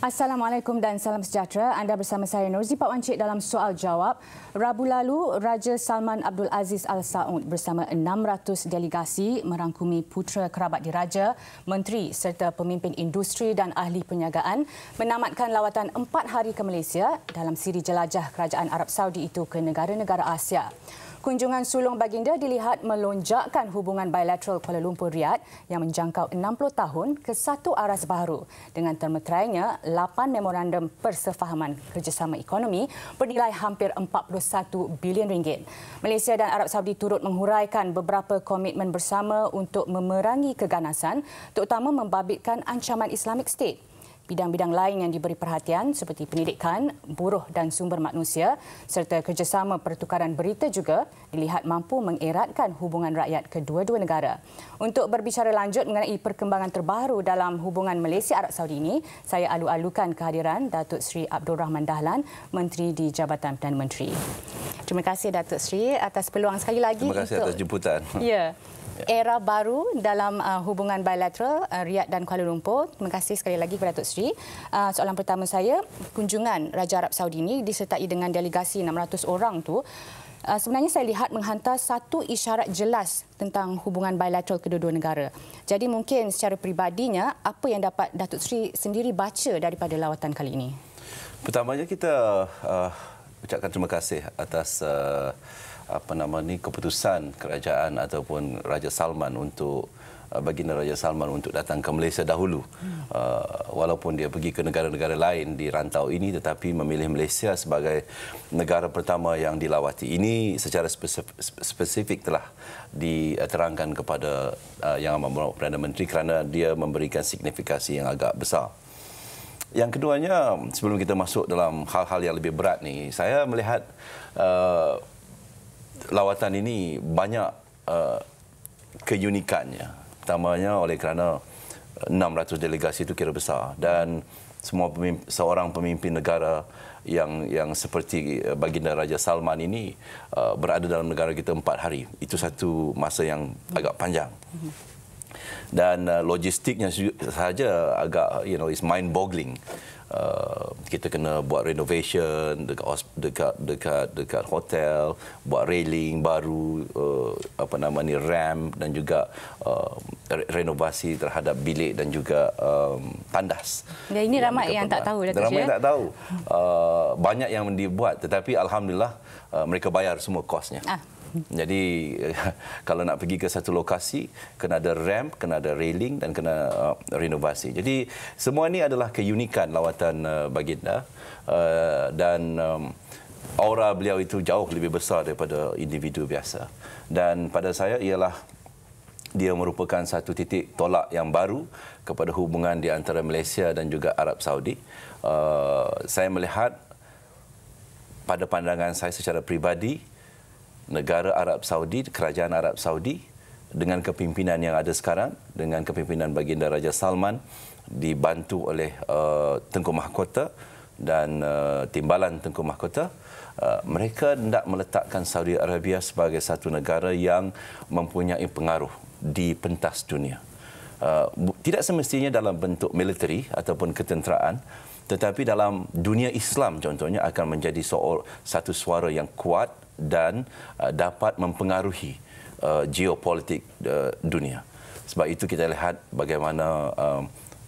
Assalamualaikum dan salam sejahtera. Anda bersama saya Nurzi Pak Wancik dalam soal jawab. Rabu lalu, Raja Salman Abdul Aziz Al Saud bersama 600 delegasi merangkumi putera kerabat diraja, menteri serta pemimpin industri dan ahli perniagaan menamatkan lawatan 4 hari ke Malaysia dalam siri jelajah kerajaan Arab Saudi itu ke negara-negara Asia. Kunjungan sulung baginda dilihat melonjakkan hubungan bilateral Kuala Lumpur Riyadh yang menjangkau 60 tahun ke satu aras baru dengan termeterainya 8 memorandum persefahaman kerjasama ekonomi bernilai hampir 41 bilion ringgit. Malaysia dan Arab Saudi turut menghuraikan beberapa komitmen bersama untuk memerangi keganasan terutama membabitkan ancaman Islamic State bidang-bidang lain yang diberi perhatian seperti pendidikan, buruh dan sumber manusia serta kerjasama pertukaran berita juga dilihat mampu mengeratkan hubungan rakyat kedua-dua negara. Untuk berbicara lanjut mengenai perkembangan terbaru dalam hubungan Malaysia Arab Saudi ini, saya alu-alukan kehadiran Datuk Seri Abdul Rahman Dahlan, Menteri di Jabatan Perdana Menteri. Terima kasih Datuk Seri atas peluang sekali lagi. Terima kasih untuk... atas jemputan. Ya. Yeah era baru dalam uh, hubungan bilateral uh, Riyadh dan Kuala Lumpur. Terima kasih sekali lagi kepada Datuk Seri. Uh, soalan pertama saya, kunjungan Raja Arab Saudi ini disertai dengan delegasi 600 orang tu uh, sebenarnya saya lihat menghantar satu isyarat jelas tentang hubungan bilateral kedua-dua negara. Jadi mungkin secara peribadinya apa yang dapat Datuk Seri sendiri baca daripada lawatan kali ini? Pertamanya kita uh, ucapkan terima kasih atas uh, apa nama ni keputusan kerajaan ataupun Raja Salman untuk uh, baginda Raja Salman untuk datang ke Malaysia dahulu. Hmm. Uh, walaupun dia pergi ke negara-negara lain di rantau ini tetapi memilih Malaysia sebagai negara pertama yang dilawati. Ini secara spesifik telah diterangkan kepada uh, Yang Amat Berhormat Perdana Menteri kerana dia memberikan signifikasi yang agak besar. Yang keduanya sebelum kita masuk dalam hal-hal yang lebih berat ni, saya melihat uh, lawatan ini banyak uh, keunikannya. Pertamanya oleh kerana 600 uh, delegasi itu kira besar dan semua pemimpin, seorang pemimpin negara yang yang seperti uh, baginda Raja Salman ini uh, berada dalam negara kita empat hari. Itu satu masa yang agak panjang. Dan uh, logistiknya saja agak you know is mind boggling. Uh, kita kena buat renovation dekat dekat dekat dekat hotel buat railing baru uh, apa nama ni ramp dan juga uh, renovasi terhadap bilik dan juga um, tandas. Ya ini ramai yang, yang tak tahu dah Ramai ya? tak tahu. Uh, banyak yang dibuat tetapi alhamdulillah uh, mereka bayar semua kosnya. Ah. Hmm. Jadi kalau nak pergi ke satu lokasi kena ada ramp, kena ada railing dan kena uh, renovasi. Jadi semua ini adalah keunikan lawatan uh, baginda uh, dan um, aura beliau itu jauh lebih besar daripada individu biasa. Dan pada saya ialah dia merupakan satu titik tolak yang baru kepada hubungan di antara Malaysia dan juga Arab Saudi. Uh, saya melihat pada pandangan saya secara pribadi, negara Arab Saudi, kerajaan Arab Saudi dengan kepimpinan yang ada sekarang, dengan kepimpinan baginda Raja Salman dibantu oleh uh, Tengku Mahkota dan uh, timbalan Tengku Mahkota, uh, mereka hendak meletakkan Saudi Arabia sebagai satu negara yang mempunyai pengaruh di pentas dunia. Uh, tidak semestinya dalam bentuk militeri ataupun ketenteraan, tetapi dalam dunia Islam contohnya akan menjadi satu suara yang kuat dan uh, dapat mempengaruhi uh, geopolitik uh, dunia. Sebab itu kita lihat bagaimana um,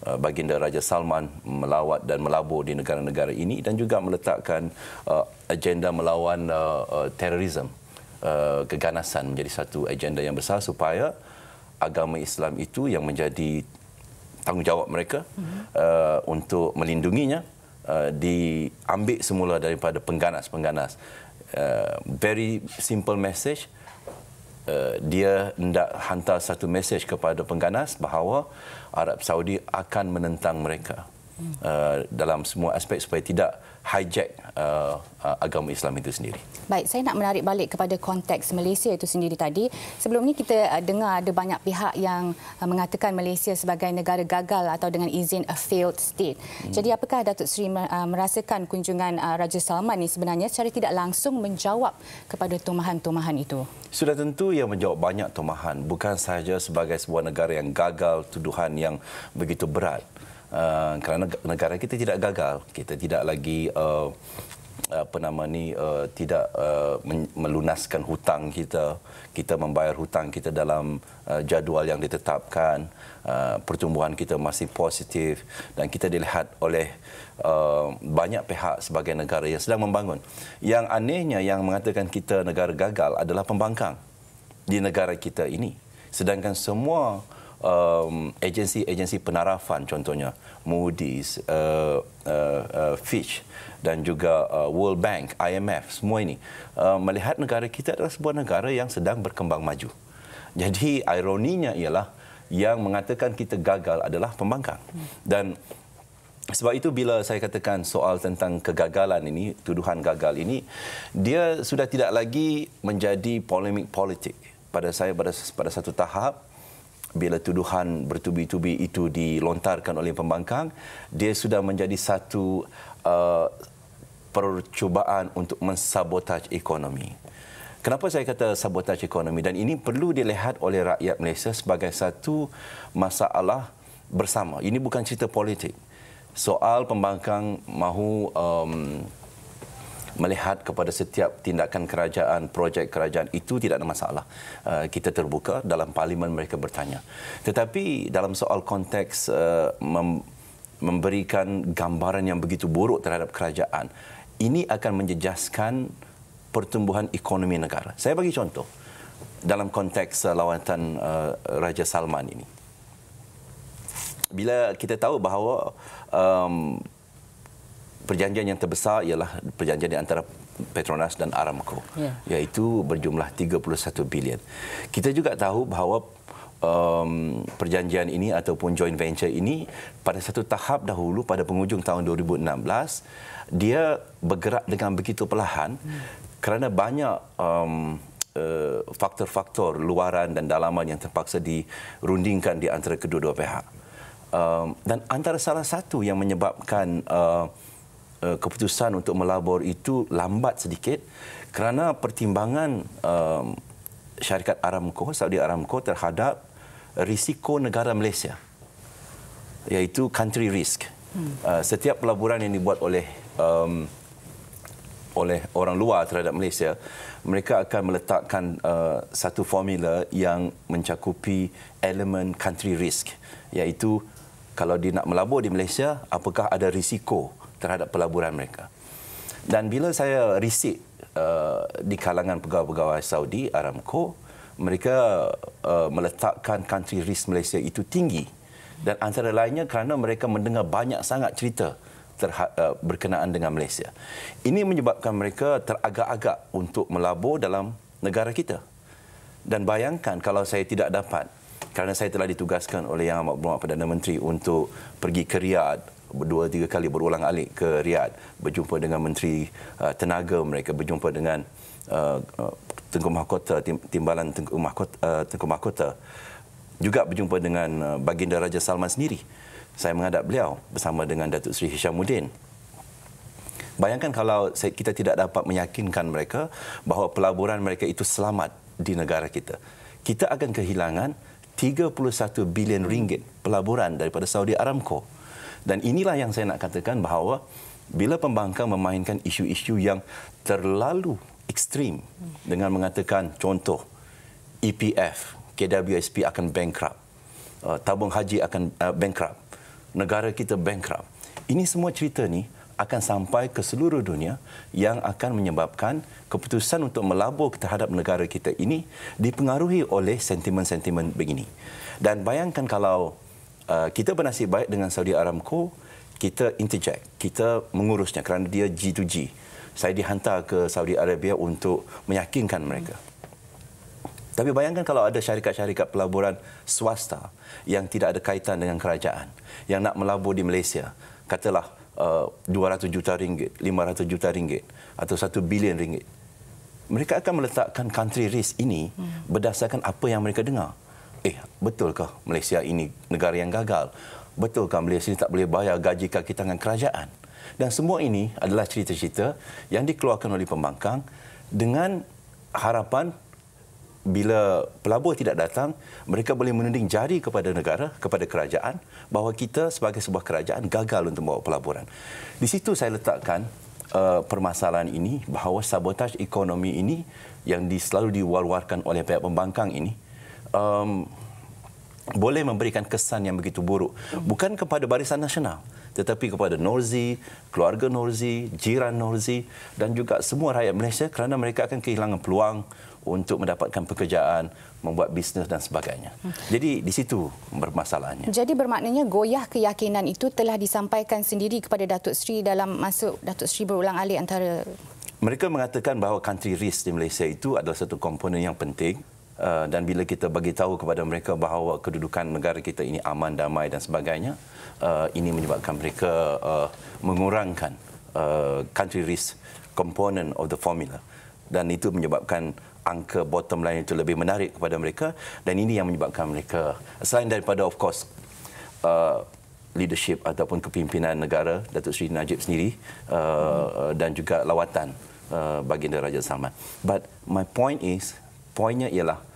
uh, Baginda Raja Salman melawat dan melabur di negara-negara ini dan juga meletakkan uh, agenda melawan uh, uh, terorisme uh, keganasan menjadi satu agenda yang besar supaya agama Islam itu yang menjadi tanggungjawab mereka uh, untuk melindunginya uh, diambil semula daripada pengganas-pengganas Uh, very simple message. Uh, dia hendak hantar satu message kepada pengganas bahawa Arab Saudi akan menentang mereka uh, dalam semua aspek supaya tidak hijack uh, uh, agama Islam itu sendiri. Baik, saya nak menarik balik kepada konteks Malaysia itu sendiri tadi. Sebelum ini kita uh, dengar ada banyak pihak yang uh, mengatakan Malaysia sebagai negara gagal atau dengan izin a failed state. Hmm. Jadi apakah Datuk Seri uh, merasakan kunjungan uh, Raja Salman ini sebenarnya secara tidak langsung menjawab kepada tomahan-tomahan itu? Sudah tentu ia menjawab banyak tomahan. bukan sahaja sebagai sebuah negara yang gagal tuduhan yang begitu berat. Ah, kerana negara kita tidak gagal kita tidak lagi uh, apa nama ni uh, tidak uh, melunaskan hutang kita kita membayar hutang kita dalam uh, jadual yang ditetapkan uh, pertumbuhan kita masih positif dan kita dilihat oleh Uh, banyak pihak sebagai negara yang sedang membangun. Yang anehnya yang mengatakan kita negara gagal adalah pembangkang di negara kita ini. Sedangkan semua um, agensi-agensi penarafan contohnya Moody's, uh, uh, uh, Fitch dan juga uh, World Bank, IMF semua ini uh, melihat negara kita adalah sebuah negara yang sedang berkembang maju. Jadi ironinya ialah yang mengatakan kita gagal adalah pembangkang. Dan sebab itu bila saya katakan soal tentang kegagalan ini, tuduhan gagal ini, dia sudah tidak lagi menjadi polemik politik. Pada saya pada pada satu tahap bila tuduhan bertubi-tubi itu dilontarkan oleh pembangkang dia sudah menjadi satu uh, percubaan untuk mensabotaj ekonomi kenapa saya kata sabotaj ekonomi dan ini perlu dilihat oleh rakyat Malaysia sebagai satu masalah bersama ini bukan cerita politik soal pembangkang mahu um, melihat kepada setiap tindakan kerajaan, projek kerajaan itu tidak ada masalah. Uh, kita terbuka dalam parlimen mereka bertanya. Tetapi dalam soal konteks uh, mem- memberikan gambaran yang begitu buruk terhadap kerajaan, ini akan menjejaskan pertumbuhan ekonomi negara. Saya bagi contoh dalam konteks uh, lawatan uh, Raja Salman ini. Bila kita tahu bahawa um, perjanjian yang terbesar ialah perjanjian di antara Petronas dan Aramco yeah. iaitu berjumlah 31 bilion. Kita juga tahu bahawa um, perjanjian ini ataupun joint venture ini pada satu tahap dahulu pada penghujung tahun 2016 dia bergerak dengan begitu perlahan mm. kerana banyak um, uh, faktor-faktor luaran dan dalaman yang terpaksa dirundingkan di antara kedua-dua pihak. Um, dan antara salah satu yang menyebabkan uh, Eh, keputusan untuk melabur itu lambat sedikit kerana pertimbangan um, syarikat Aramco, Saudi Aramco terhadap risiko negara Malaysia iaitu country risk. Hmm. Uh, setiap pelaburan yang dibuat oleh um, oleh orang luar terhadap Malaysia, mereka akan meletakkan uh, satu formula yang mencakupi elemen country risk iaitu kalau dia nak melabur di Malaysia, apakah ada risiko? terhadap pelaburan mereka. Dan bila saya risik uh, di kalangan pegawai-pegawai Saudi, Aramco, mereka uh, meletakkan country risk Malaysia itu tinggi. Dan antara lainnya kerana mereka mendengar banyak sangat cerita terha- uh, berkenaan dengan Malaysia. Ini menyebabkan mereka teragak-agak untuk melabur dalam negara kita. Dan bayangkan kalau saya tidak dapat kerana saya telah ditugaskan oleh Yang Amat Berhormat Perdana Menteri untuk pergi ke Riyadh, dua tiga kali berulang alik ke Riyadh berjumpa dengan menteri uh, tenaga mereka berjumpa dengan uh, uh Tengku Mahkota timbalan Tengku Mahkota uh, Tengku Mahkota juga berjumpa dengan uh, baginda Raja Salman sendiri saya menghadap beliau bersama dengan Datuk Seri Hishamuddin bayangkan kalau saya, kita tidak dapat meyakinkan mereka bahawa pelaburan mereka itu selamat di negara kita kita akan kehilangan 31 bilion ringgit pelaburan daripada Saudi Aramco. Dan inilah yang saya nak katakan bahawa bila pembangkang memainkan isu-isu yang terlalu ekstrim dengan mengatakan contoh EPF, KWSP akan bankrupt, uh, tabung haji akan uh, bankrupt, negara kita bankrupt. Ini semua cerita ni akan sampai ke seluruh dunia yang akan menyebabkan keputusan untuk melabur terhadap negara kita ini dipengaruhi oleh sentimen-sentimen begini. Dan bayangkan kalau Uh, kita bernasib baik dengan Saudi Aramco, kita interject, kita mengurusnya kerana dia G2G. Saya dihantar ke Saudi Arabia untuk meyakinkan mereka. Tapi bayangkan kalau ada syarikat-syarikat pelaburan swasta yang tidak ada kaitan dengan kerajaan, yang nak melabur di Malaysia, katalah uh, 200 juta ringgit, 500 juta ringgit atau 1 bilion ringgit. Mereka akan meletakkan country risk ini hmm. berdasarkan apa yang mereka dengar eh betulkah Malaysia ini negara yang gagal? Betulkah Malaysia ini tak boleh bayar gaji kaki tangan kerajaan? Dan semua ini adalah cerita-cerita yang dikeluarkan oleh pembangkang dengan harapan bila pelabur tidak datang, mereka boleh menuding jari kepada negara, kepada kerajaan bahawa kita sebagai sebuah kerajaan gagal untuk membawa pelaburan. Di situ saya letakkan uh, permasalahan ini bahawa sabotaj ekonomi ini yang selalu diwalwarkan oleh pihak pembangkang ini um, boleh memberikan kesan yang begitu buruk bukan kepada barisan nasional tetapi kepada Norzi, keluarga Norzi, jiran Norzi dan juga semua rakyat Malaysia kerana mereka akan kehilangan peluang untuk mendapatkan pekerjaan, membuat bisnes dan sebagainya. Hmm. Jadi di situ bermasalahnya. Jadi bermaknanya goyah keyakinan itu telah disampaikan sendiri kepada Datuk Seri dalam masa Datuk Seri berulang alik antara mereka mengatakan bahawa country risk di Malaysia itu adalah satu komponen yang penting Uh, dan bila kita bagi tahu kepada mereka bahawa kedudukan negara kita ini aman damai dan sebagainya uh, ini menyebabkan mereka uh, mengurangkan uh, country risk component of the formula dan itu menyebabkan angka bottom line itu lebih menarik kepada mereka dan ini yang menyebabkan mereka selain daripada of course uh, leadership ataupun kepimpinan negara Datuk Seri Najib sendiri uh, dan juga lawatan uh, Baginda Raja Salman. But my point is, poinnya ialah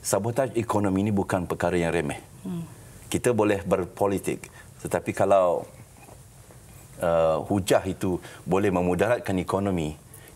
sabotaj ekonomi ini bukan perkara yang remeh. Hmm. Kita boleh berpolitik, tetapi kalau uh, hujah itu boleh memudaratkan ekonomi,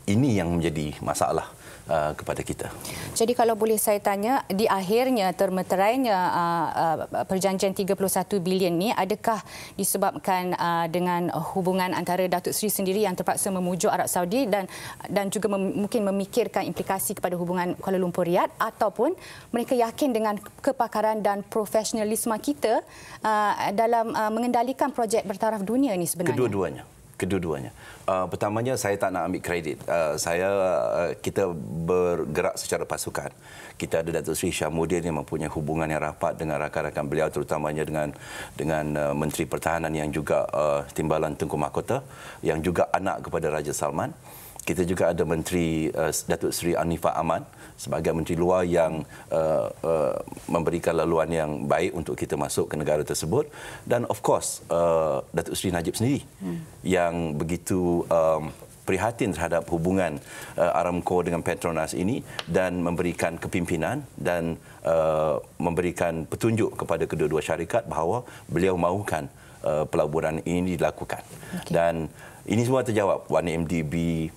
ini yang menjadi masalah uh, kepada kita. Jadi kalau boleh saya tanya, di akhirnya termeterainya uh, uh, perjanjian 31 bilion ni, adakah disebabkan uh, dengan hubungan antara Datuk Seri sendiri yang terpaksa memujuk Arab Saudi dan dan juga mem- mungkin memikirkan implikasi kepada hubungan Kuala Lumpur Riyadh ataupun mereka yakin dengan kepakaran dan profesionalisme kita uh, dalam uh, mengendalikan projek bertaraf dunia ini sebenarnya? Kedua-duanya kedua-duanya. Uh, pertamanya saya tak nak ambil kredit. Uh, saya uh, kita bergerak secara pasukan. Kita ada Datuk Seri Syamuddin yang mempunyai hubungan yang rapat dengan rakan-rakan beliau terutamanya dengan dengan uh, Menteri Pertahanan yang juga uh, timbalan Tengku Mahkota yang juga anak kepada Raja Salman. Kita juga ada Menteri uh, Datuk Sri Anifah Aman uh, sebagai menteri luar yang uh, uh, memberikan laluan yang baik untuk kita masuk ke negara tersebut dan of course uh, Datuk Seri Najib sendiri hmm. yang begitu um, prihatin terhadap hubungan uh, Aramco dengan Petronas ini dan memberikan kepimpinan dan uh, memberikan petunjuk kepada kedua-dua syarikat bahawa beliau mahukan uh, pelaburan ini dilakukan okay. dan ini semua terjawab 1MDB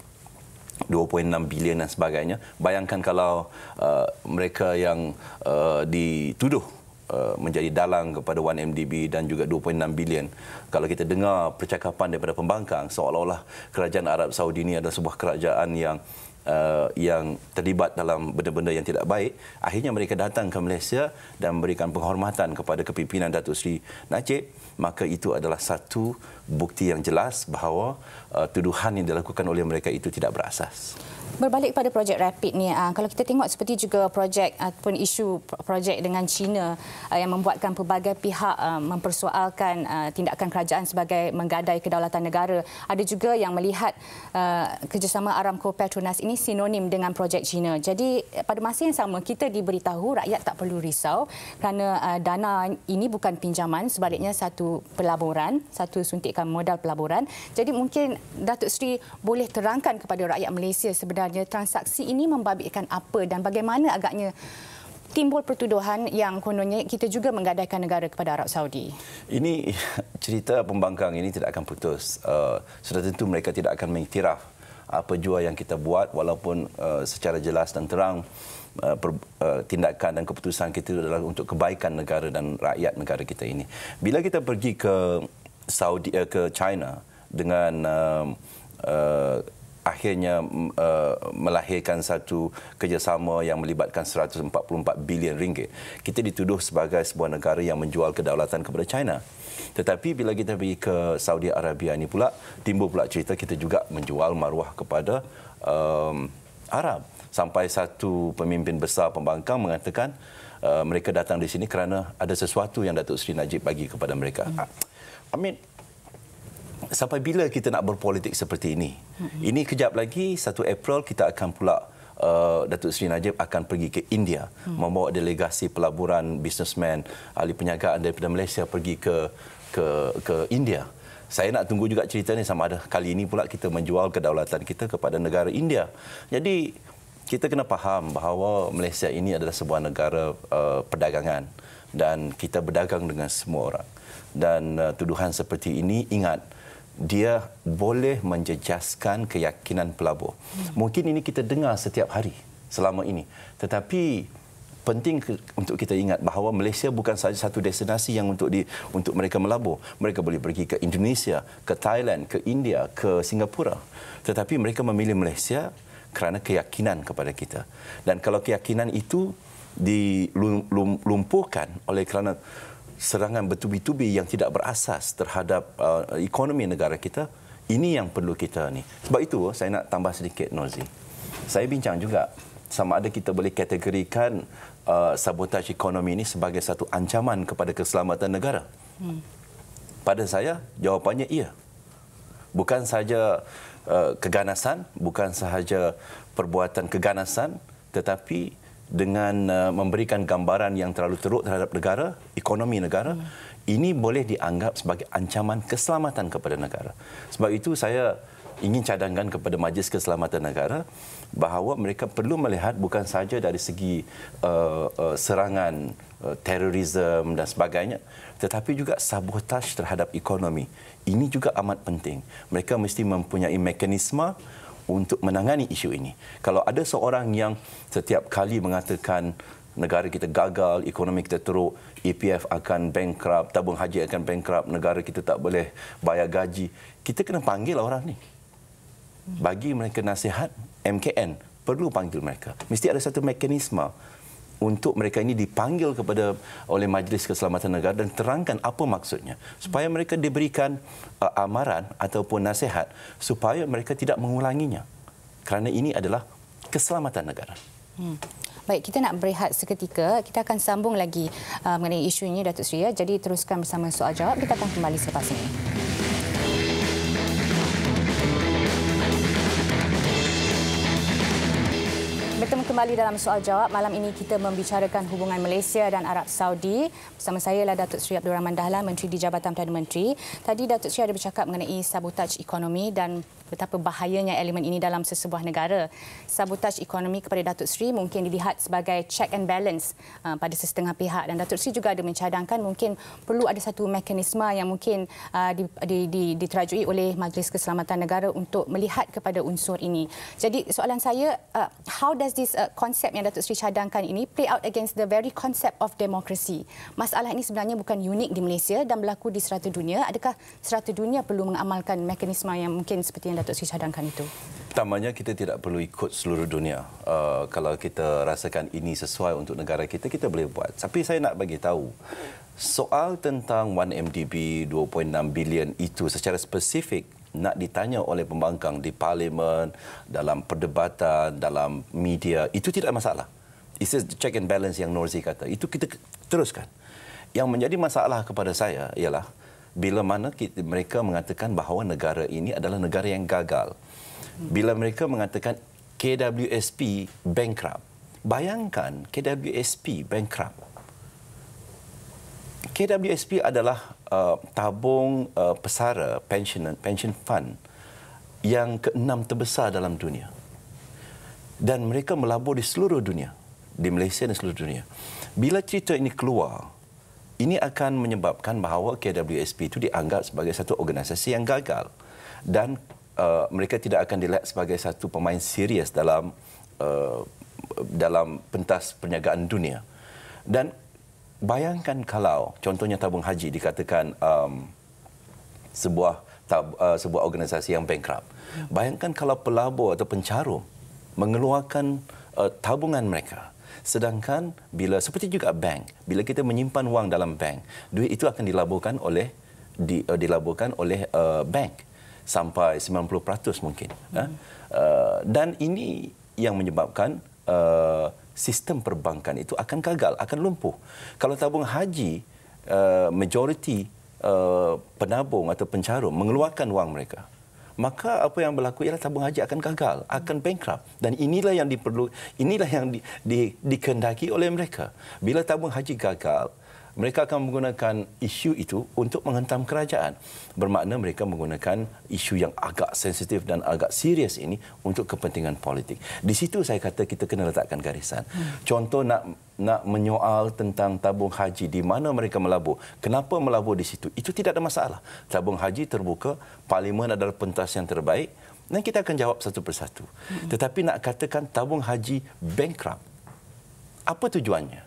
2.6 bilion dan sebagainya. Bayangkan kalau uh, mereka yang uh, dituduh uh, menjadi dalang kepada 1MDB dan juga 2.6 bilion. Kalau kita dengar percakapan daripada pembangkang seolah-olah kerajaan Arab Saudi ini adalah sebuah kerajaan yang Uh, yang terlibat dalam benda-benda yang tidak baik akhirnya mereka datang ke Malaysia dan memberikan penghormatan kepada kepimpinan Datuk Seri Najib maka itu adalah satu bukti yang jelas bahawa uh, tuduhan yang dilakukan oleh mereka itu tidak berasas. Berbalik pada projek rapid ni, ah, kalau kita tengok seperti juga projek ataupun isu projek dengan China ah, yang membuatkan pelbagai pihak ah, mempersoalkan tindakan kerajaan sebagai menggadai kedaulatan negara, ada juga yang melihat kerjasama Aramco Petronas ini sinonim dengan projek China. Jadi pada masa yang sama kita diberitahu rakyat tak perlu risau kerana dana ini bukan pinjaman, sebaliknya satu pelaburan, satu suntikan modal pelaburan. Jadi mungkin Datuk Seri boleh terangkan kepada rakyat Malaysia sebenarnya sebenarnya transaksi ini membabitkan apa dan bagaimana agaknya timbul pertuduhan yang kononnya kita juga menggadaikan negara kepada Arab Saudi. Ini cerita pembangkang ini tidak akan putus. Uh, sudah tentu mereka tidak akan mengiktiraf apa jua yang kita buat walaupun uh, secara jelas dan terang uh, uh, tindakan dan keputusan kita adalah untuk kebaikan negara dan rakyat negara kita ini. Bila kita pergi ke Saudi uh, ke China dengan um, uh, uh, akhirnya uh, melahirkan satu kerjasama yang melibatkan 144 bilion ringgit. Kita dituduh sebagai sebuah negara yang menjual kedaulatan kepada China. Tetapi bila kita pergi ke Saudi Arabia ini pula, timbul pula cerita kita juga menjual maruah kepada um, Arab. Sampai satu pemimpin besar pembangkang mengatakan uh, mereka datang di sini kerana ada sesuatu yang Datuk Seri Najib bagi kepada mereka. Hmm. Ah, I mean, sampai bila kita nak berpolitik seperti ini? Ini kejap lagi 1 April kita akan pula Uh, Datuk Seri Najib akan pergi ke India hmm. membawa delegasi pelaburan bisnesmen ahli perniagaan daripada Malaysia pergi ke ke ke India. Saya nak tunggu juga cerita ni sama ada kali ini pula kita menjual kedaulatan kita kepada negara India. Jadi kita kena faham bahawa Malaysia ini adalah sebuah negara uh, perdagangan dan kita berdagang dengan semua orang. Dan uh, tuduhan seperti ini ingat dia boleh menjejaskan keyakinan pelabur. Hmm. Mungkin ini kita dengar setiap hari selama ini. Tetapi penting untuk kita ingat bahawa Malaysia bukan sahaja satu destinasi yang untuk di untuk mereka melabur. Mereka boleh pergi ke Indonesia, ke Thailand, ke India, ke Singapura. Tetapi mereka memilih Malaysia kerana keyakinan kepada kita. Dan kalau keyakinan itu dilumpuhkan oleh kerana serangan bertubi-tubi yang tidak berasas terhadap uh, ekonomi negara kita ini yang perlu kita ni sebab itu saya nak tambah sedikit nozi saya bincang juga sama ada kita boleh kategorikan uh, sabotaj ekonomi ini sebagai satu ancaman kepada keselamatan negara hmm. pada saya jawapannya iya bukan sahaja uh, keganasan bukan sahaja perbuatan keganasan tetapi dengan uh, memberikan gambaran yang terlalu teruk terhadap negara, ekonomi negara, hmm. ini boleh dianggap sebagai ancaman keselamatan kepada negara. Sebab itu saya ingin cadangkan kepada Majlis Keselamatan Negara bahawa mereka perlu melihat bukan saja dari segi uh, uh, serangan uh, terorisme dan sebagainya tetapi juga sabotaj terhadap ekonomi. Ini juga amat penting. Mereka mesti mempunyai mekanisme untuk menangani isu ini. Kalau ada seorang yang setiap kali mengatakan negara kita gagal, ekonomi kita teruk, EPF akan bankrupt, tabung haji akan bankrupt, negara kita tak boleh bayar gaji, kita kena panggil orang ni. Bagi mereka nasihat, MKN perlu panggil mereka. Mesti ada satu mekanisme untuk mereka ini dipanggil kepada oleh Majlis Keselamatan Negara dan terangkan apa maksudnya supaya mereka diberikan uh, amaran ataupun nasihat supaya mereka tidak mengulanginya kerana ini adalah keselamatan negara. Hmm. Baik, kita nak berehat seketika. Kita akan sambung lagi uh, mengenai isu ini, Datuk Sri. Ya, jadi teruskan bersama soal jawab. Kita akan kembali selepas ini. kembali dalam soal jawab. Malam ini kita membicarakan hubungan Malaysia dan Arab Saudi. Bersama saya adalah Datuk Seri Abdul Rahman Dahlan, Menteri di Jabatan Perdana Menteri. Tadi Datuk Seri ada bercakap mengenai sabotaj ekonomi dan betapa bahayanya elemen ini dalam sesebuah negara. Sabotaj ekonomi kepada Datuk Seri mungkin dilihat sebagai check and balance uh, pada sesetengah pihak dan Datuk Seri juga ada mencadangkan mungkin perlu ada satu mekanisme yang mungkin uh, diterajui oleh Majlis Keselamatan Negara untuk melihat kepada unsur ini. Jadi soalan saya, uh, how does this concept yang Datuk Seri cadangkan ini play out against the very concept of democracy? Masalah ini sebenarnya bukan unik di Malaysia dan berlaku di serata dunia. Adakah serata dunia perlu mengamalkan mekanisme yang mungkin seperti yang Datuk Sri cadangkan itu? Pertamanya, kita tidak perlu ikut seluruh dunia. Uh, kalau kita rasakan ini sesuai untuk negara kita, kita boleh buat. Tapi saya nak bagi tahu, soal tentang 1MDB 2.6 bilion itu secara spesifik nak ditanya oleh pembangkang di parlimen, dalam perdebatan, dalam media, itu tidak masalah. It's just check and balance yang Norzi kata. Itu kita teruskan. Yang menjadi masalah kepada saya ialah bila mana kita, mereka mengatakan bahawa negara ini adalah negara yang gagal. Bila mereka mengatakan KWSP bankrupt. Bayangkan KWSP bankrupt. KWSP adalah uh, tabung uh, pesara pension pension fund yang keenam terbesar dalam dunia. Dan mereka melabur di seluruh dunia, di Malaysia dan seluruh dunia. Bila cerita ini keluar, ini akan menyebabkan bahawa KWSP itu dianggap sebagai satu organisasi yang gagal dan uh, mereka tidak akan dilihat sebagai satu pemain serius dalam uh, dalam pentas perniagaan dunia. Dan bayangkan kalau contohnya tabung haji dikatakan um, sebuah tab, uh, sebuah organisasi yang bankrupt. Bayangkan kalau pelabur atau pencarum mengeluarkan uh, tabungan mereka Sedangkan bila seperti juga bank, bila kita menyimpan wang dalam bank, duit itu akan dilaburkan oleh di, uh, dilaburkan oleh uh, bank sampai 90% mungkin. Ha? Hmm. Uh, dan ini yang menyebabkan uh, sistem perbankan itu akan gagal, akan lumpuh. Kalau tabung haji, uh, majoriti uh, penabung atau pencarum mengeluarkan wang mereka maka apa yang berlaku ialah tabung haji akan gagal akan bankrupt dan inilah yang diperlu inilah yang di, di, dikendaki oleh mereka bila tabung haji gagal mereka akan menggunakan isu itu untuk menghentam kerajaan. Bermakna mereka menggunakan isu yang agak sensitif dan agak serius ini untuk kepentingan politik. Di situ saya kata kita kena letakkan garisan. Contoh nak nak menyoal tentang tabung haji di mana mereka melabur, kenapa melabur di situ, itu tidak ada masalah. Tabung haji terbuka, parlimen adalah pentas yang terbaik dan kita akan jawab satu persatu. Tetapi nak katakan tabung haji bankrupt, apa tujuannya?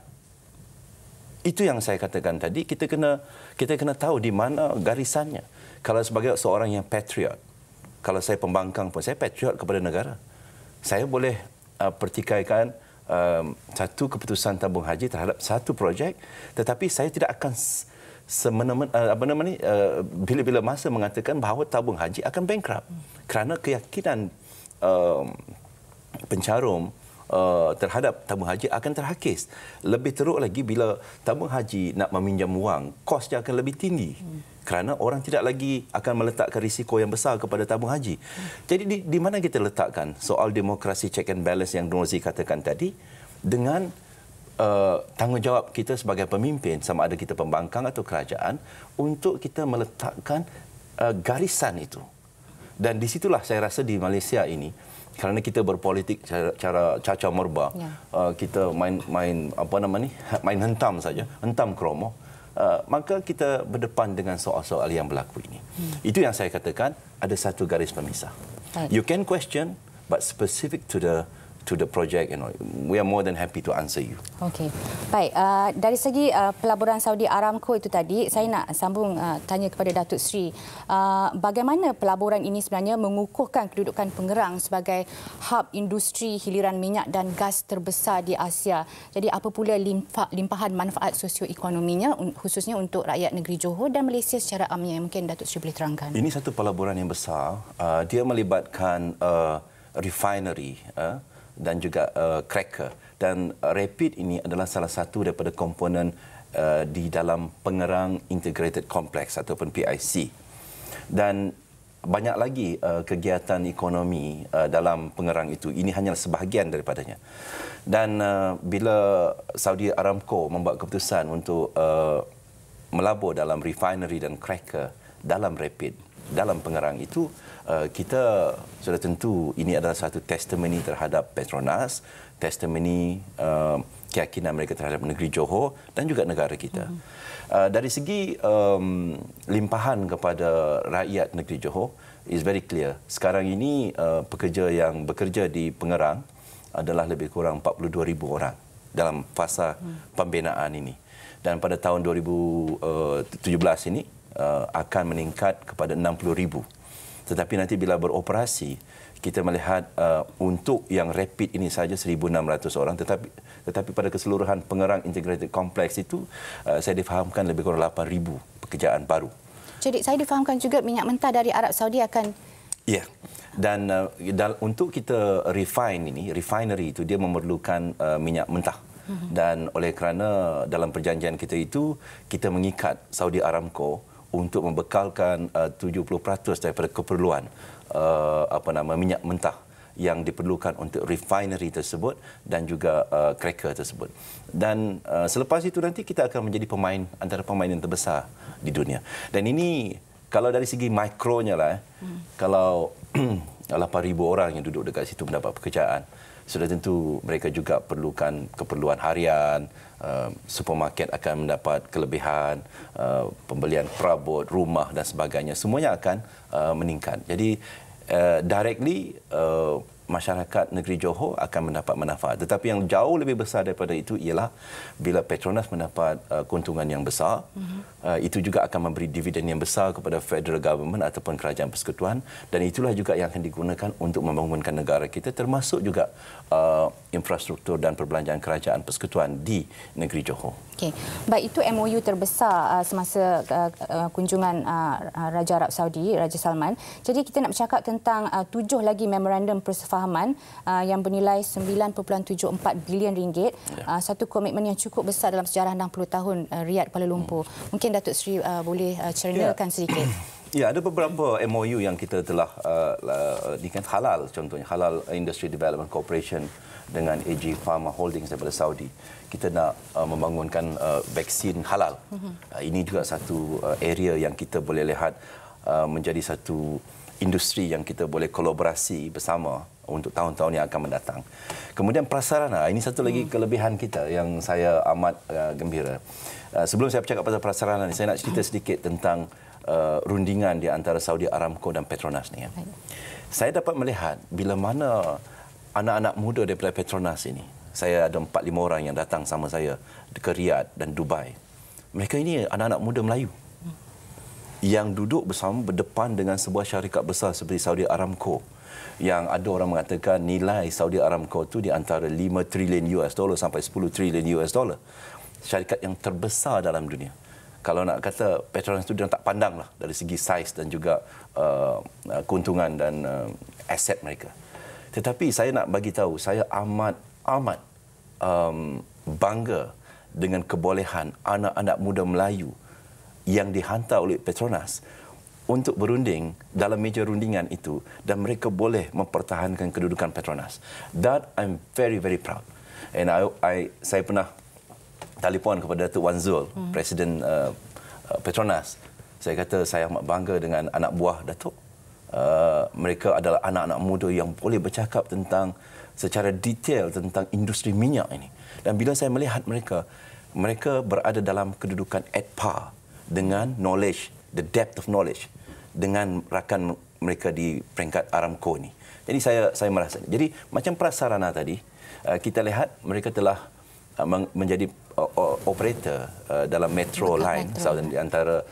Itu yang saya katakan tadi kita kena kita kena tahu di mana garisannya. Kalau sebagai seorang yang patriot, kalau saya pembangkang pun saya patriot kepada negara. Saya boleh uh, pertikaikan uh, satu keputusan tabung haji terhadap satu projek tetapi saya tidak akan semena-mena uh, apa nama ni uh, bila masa mengatakan bahawa tabung haji akan bankrupt kerana keyakinan uh, pencarum Uh, terhadap tamu haji akan terhakis. Lebih teruk lagi bila tamu haji nak meminjam wang, kosnya akan lebih tinggi. Hmm. Kerana orang tidak lagi akan meletakkan risiko yang besar kepada tamu haji. Jadi di, di mana kita letakkan soal demokrasi check and balance yang Nurzi katakan tadi dengan uh, tanggungjawab kita sebagai pemimpin sama ada kita pembangkang atau kerajaan untuk kita meletakkan uh, garisan itu. Dan disitulah saya rasa di Malaysia ini kerana kita berpolitik cara caca merba ya. Uh, kita main main apa nama ni main hentam saja hentam kromo uh, maka kita berdepan dengan soal-soal yang berlaku ini hmm. itu yang saya katakan ada satu garis pemisah Baik. you can question but specific to the to the project, you know, we are more than happy to answer you. Okay, baik. Uh, dari segi uh, pelaburan Saudi Aramco itu tadi, saya nak sambung uh, tanya kepada Datuk Sri. Uh, bagaimana pelaburan ini sebenarnya mengukuhkan kedudukan Pengerang sebagai hub industri hiliran minyak dan gas terbesar di Asia. Jadi apa pula limpa, limpahan manfaat sosio ekonominya, khususnya untuk rakyat negeri Johor dan Malaysia secara amnya yang mungkin Datuk Sri boleh terangkan. Ini satu pelaburan yang besar. Uh, dia melibatkan uh, refinery. Uh, dan juga uh, cracker dan uh, rapid ini adalah salah satu daripada komponen uh, di dalam pengerang integrated complex ataupun PIC dan banyak lagi uh, kegiatan ekonomi uh, dalam pengerang itu ini hanyalah sebahagian daripadanya dan uh, bila Saudi Aramco membuat keputusan untuk uh, melabur dalam refinery dan cracker dalam rapid dalam Pengerang itu uh, kita sudah tentu ini adalah satu testimoni terhadap Petronas, testimoni uh, keyakinan mereka terhadap negeri Johor dan juga negara kita. Mhm. Uh, dari segi um, limpahan kepada rakyat negeri Johor is very clear. Sekarang ini pekerja yang bekerja di Pengerang adalah lebih kurang 42,000 orang dalam fasa hmm. pembinaan ini. Dan pada tahun 2017 ini uh, akan meningkat kepada 60 ribu. Tetapi nanti bila beroperasi, kita melihat uh, untuk yang rapid ini saja 1,600 orang. Tetapi tetapi pada keseluruhan pengerang integrated kompleks itu, uh, saya difahamkan lebih kurang 8 ribu pekerjaan baru. Jadi saya difahamkan juga minyak mentah dari Arab Saudi akan... Ya, yeah. dan uh, dal- untuk kita refine ini, refinery itu dia memerlukan uh, minyak mentah. Mhm. Dan oleh kerana dalam perjanjian kita itu, kita mengikat Saudi Aramco untuk membekalkan uh, 70% daripada keperluan uh, apa nama minyak mentah yang diperlukan untuk refinery tersebut dan juga uh, cracker tersebut. Dan uh, selepas itu nanti kita akan menjadi pemain antara pemain yang terbesar di dunia. Dan ini kalau dari segi mikronya lah, eh, hmm. kalau 8,000 orang yang duduk dekat situ mendapat pekerjaan, sudah tentu mereka juga perlukan keperluan harian uh, supermarket akan mendapat kelebihan uh, pembelian perabot rumah dan sebagainya semuanya akan uh, meningkat jadi uh, directly uh, masyarakat negeri Johor akan mendapat manfaat. Tetapi yang jauh lebih besar daripada itu ialah bila Petronas mendapat uh, keuntungan yang besar, mhm. uh, itu juga akan memberi dividen yang besar kepada federal government ataupun kerajaan persekutuan dan itulah juga yang akan digunakan untuk membangunkan negara kita termasuk juga uh, infrastruktur dan perbelanjaan kerajaan persekutuan di negeri Johor. Okey. Baik itu MOU terbesar uh, semasa uh, uh, kunjungan uh, Raja Arab Saudi Raja Salman. Jadi kita nak bercakap tentang uh, tujuh lagi memorandum persefahaman uh, yang bernilai 9.74 bilion ringgit. Ya. Uh, satu komitmen yang cukup besar dalam sejarah 60 tahun uh, Riyadh Kuala Lumpur. Hmm. Mungkin Datuk Seri uh, boleh uh, cerniakan ya. sedikit. Ya, ada beberapa MOU yang kita telah uh, uh, halal contohnya halal Industry Development Corporation dengan AG Pharma Holdings daripada Saudi kita nak uh, membangunkan uh, vaksin halal. Mhm. Uh, ini juga satu uh, area yang kita boleh lihat uh, menjadi satu industri yang kita boleh kolaborasi bersama untuk tahun-tahun yang akan mendatang. Kemudian prasarana, uh, ini satu lagi hmm. kelebihan kita yang saya amat uh, gembira. Uh, sebelum saya bercakap pasal prasarana ini, saya nak cerita ah. sedikit tentang uh, rundingan di antara Saudi Aramco dan Petronas ini. Kan. Saya dapat melihat bila mana anak-anak muda daripada Petronas ini saya ada empat lima orang yang datang sama saya ke Riyadh dan Dubai. Mereka ini anak-anak muda Melayu yang duduk bersama berdepan dengan sebuah syarikat besar seperti Saudi Aramco yang ada orang mengatakan nilai Saudi Aramco itu di antara 5 trilion US dollar sampai 10 trilion US dollar. Syarikat yang terbesar dalam dunia. Kalau nak kata Petronas itu dia tak pandang lah dari segi size dan juga uh, uh keuntungan dan uh, aset mereka. Tetapi saya nak bagi tahu saya amat amat um, bangga dengan kebolehan anak-anak muda Melayu yang dihantar oleh Petronas untuk berunding dalam meja rundingan itu dan mereka boleh mempertahankan kedudukan Petronas. That I'm very very proud. And I, I saya pernah telefon kepada Datuk Wan Zul, hmm. Presiden uh, uh, Petronas. Saya kata saya amat bangga dengan anak buah Datuk. Uh, mereka adalah anak-anak muda yang boleh bercakap tentang secara detail tentang industri minyak ini. Dan bila saya melihat mereka, mereka berada dalam kedudukan at par dengan knowledge, the depth of knowledge dengan rakan mereka di peringkat Aramco ini. Jadi saya saya merasa. Jadi macam prasarana tadi, uh, kita lihat mereka telah uh, menjadi uh, operator dalam metro line metro. di antara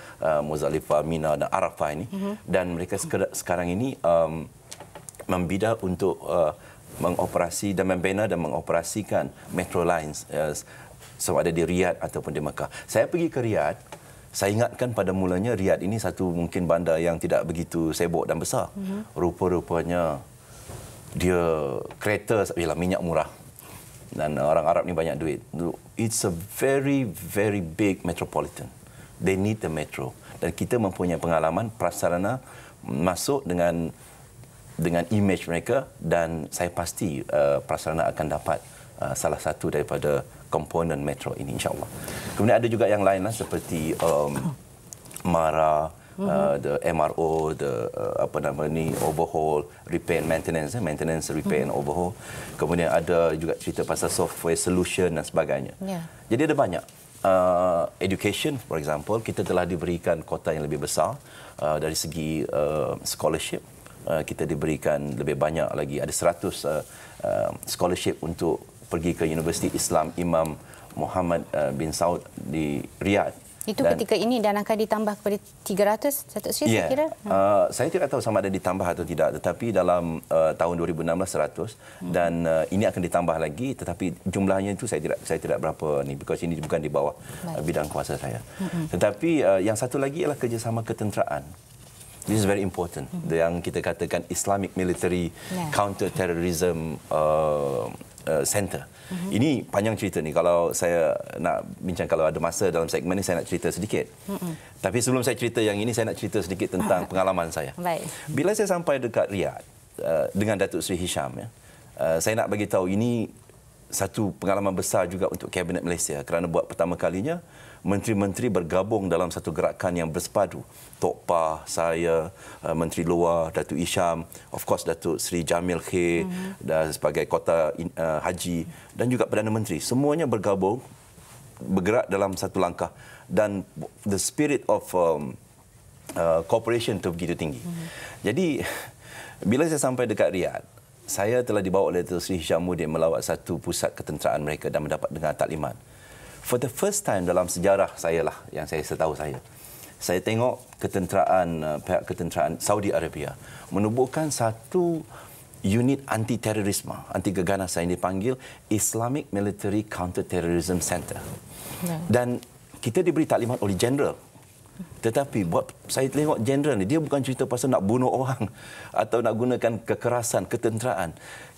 Muzalifah, Mina dan Arafah ini uh-huh. dan mereka sekarang ini um, membida untuk uh, mengoperasi dan membina dan mengoperasikan metro lines uh, eh, sama ada di Riyadh ataupun di Mekah. Saya pergi ke Riyadh, saya ingatkan pada mulanya Riyadh ini satu mungkin bandar yang tidak begitu sibuk dan besar. Uh-huh. Rupa-rupanya dia kereta ialah minyak murah dan orang Arab ni banyak duit. It's a very very big metropolitan. They need the metro dan kita mempunyai pengalaman prasarana masuk dengan dengan image mereka dan saya pasti uh, prasarana akan dapat uh, salah satu daripada komponen metro ini insyaallah. Kemudian ada juga yang lainlah seperti um, Mara uh, mhm. the MRO the uh, apa nama ni overhaul repair and maintenance eh? maintenance repair and mhm. overhaul. Kemudian ada juga cerita pasal software solution dan sebagainya. Yeah. Jadi ada banyak uh, education for example kita telah diberikan kota yang lebih besar uh, dari segi uh, scholarship Uh, kita diberikan lebih banyak lagi ada 100 uh, uh, scholarship untuk pergi ke Universiti Islam Imam Muhammad uh, bin Saud di Riyadh. Itu dan ketika ini dan akan ditambah kepada 300 satu sisi yeah. saya ya, kira. Uh, saya tidak tahu sama ada ditambah atau tidak tetapi dalam uh, tahun 2016 100 hmm. dan uh, ini akan ditambah lagi tetapi jumlahnya itu saya tidak saya tidak berapa ni because ini bukan di bawah Baik. bidang kuasa saya. hmm Tetapi uh, yang satu lagi ialah kerjasama ketenteraan. This is very important. Mm -hmm. Yang kita katakan Islamic Military yeah. Counter Terrorism uh, uh, Center. Mm -hmm. Ini panjang cerita ni. Kalau saya nak bincang kalau ada masa dalam segmen ni saya nak cerita sedikit. Mm -hmm. Tapi sebelum saya cerita yang ini saya nak cerita sedikit tentang pengalaman saya. Baik. Bila saya sampai dekat Riyadh uh, dengan Datuk Sri Hisham ya. Uh, saya nak bagi tahu ini satu pengalaman besar juga untuk kabinet Malaysia kerana buat pertama kalinya menteri-menteri bergabung dalam satu gerakan yang bersepadu. Tok Pah, saya, eh, Menteri Luar, Datuk Isham, of course Datuk Sri Jamil Khe mm-hmm. dan sebagai kota eh, haji dan juga Perdana Menteri. Semuanya bergabung, bergerak dalam satu langkah dan the spirit of um, uh, cooperation itu begitu tinggi. Mm-hmm. Jadi, bila saya sampai dekat Riyadh, saya telah dibawa oleh Datuk Seri Hisham melawat satu pusat ketenteraan mereka dan mendapat dengar taklimat for the first time dalam sejarah saya lah yang saya setahu saya. Saya tengok ketenteraan uh, pihak ketenteraan Saudi Arabia menubuhkan satu unit anti terorisme anti keganasan yang dipanggil Islamic Military Counter Terrorism Center. Ya. Dan kita diberi taklimat oleh jeneral tetapi buat saya tengok general ni dia bukan cerita pasal nak bunuh orang atau nak gunakan kekerasan, ketenteraan.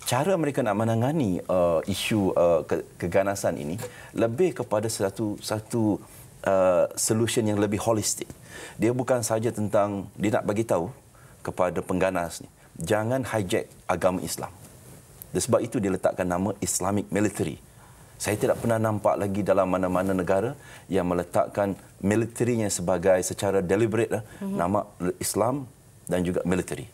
Cara mereka nak menangani uh, isu uh, ke- keganasan ini lebih kepada satu satu uh, solution yang lebih holistik. Dia bukan saja tentang dia nak bagi tahu kepada pengganas ni jangan hijack agama Islam. Sebab itu dia letakkan nama Islamic Military. Saya tidak pernah nampak lagi dalam mana-mana negara yang meletakkan militerinya sebagai secara deliberate mm-hmm. nama Islam dan juga military.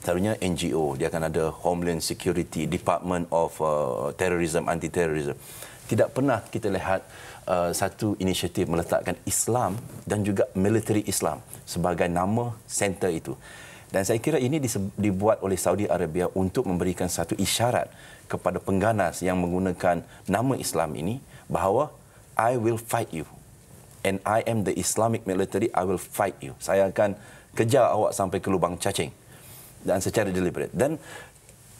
Terutamanya NGO, dia akan ada Homeland Security, Department of uh, Terrorism, Anti-Terrorism. Tidak pernah kita lihat uh, satu inisiatif meletakkan Islam dan juga military Islam sebagai nama center itu. Dan saya kira ini dibuat oleh Saudi Arabia untuk memberikan satu isyarat kepada pengganas yang menggunakan nama Islam ini bahawa I will fight you and I am the Islamic military I will fight you saya akan kejar awak sampai ke lubang cacing dan secara deliberate dan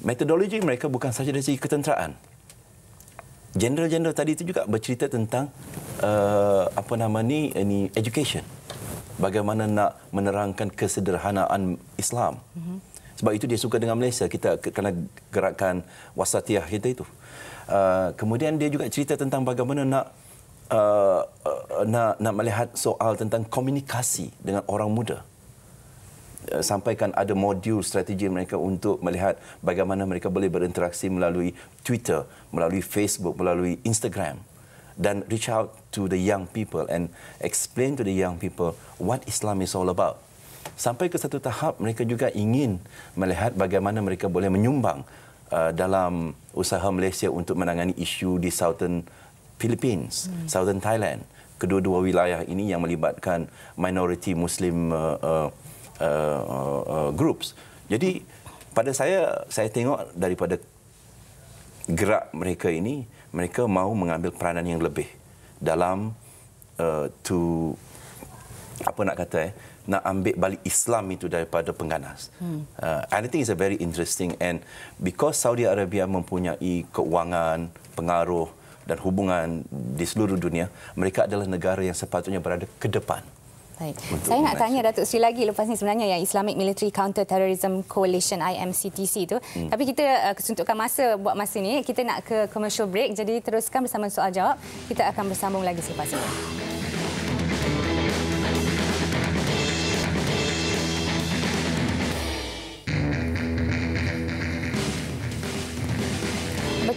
metodologi mereka bukan sahaja dari segi ketenteraan jenderal-jenderal tadi itu juga bercerita tentang uh, apa nama ni ini education bagaimana nak menerangkan kesederhanaan Islam mm-hmm. Sebab itu dia suka dengan Malaysia kita kena gerakan wasatiyah kita itu. Uh, kemudian dia juga cerita tentang bagaimana nak uh, uh, nak nak melihat soal tentang komunikasi dengan orang muda. Uh, sampaikan ada modul strategi mereka untuk melihat bagaimana mereka boleh berinteraksi melalui Twitter, melalui Facebook, melalui Instagram dan reach out to the young people and explain to the young people what Islam is all about sampai ke satu tahap mereka juga ingin melihat bagaimana mereka boleh menyumbang uh, dalam usaha Malaysia untuk menangani isu di Southern Philippines, hmm. Southern Thailand, kedua-dua wilayah ini yang melibatkan minority Muslim uh, uh, uh, uh, groups. Jadi pada saya saya tengok daripada gerak mereka ini mereka mau mengambil peranan yang lebih dalam uh, to apa nak kata eh nak ambil balik Islam itu daripada pengganas. Hmm. Uh, I think it's a very interesting and because Saudi Arabia mempunyai keuangan, pengaruh dan hubungan di seluruh dunia, mereka adalah negara yang sepatutnya berada ke depan. Baik. Saya nak tanya Datuk Sri lagi lepas ni sebenarnya yang Islamic Military Counter Terrorism Coalition IMCTC itu. Hmm. Tapi kita uh, kesuntukkan masa buat masa ini, kita nak ke commercial break. Jadi teruskan bersama soal jawab. Kita akan bersambung lagi selepas ini.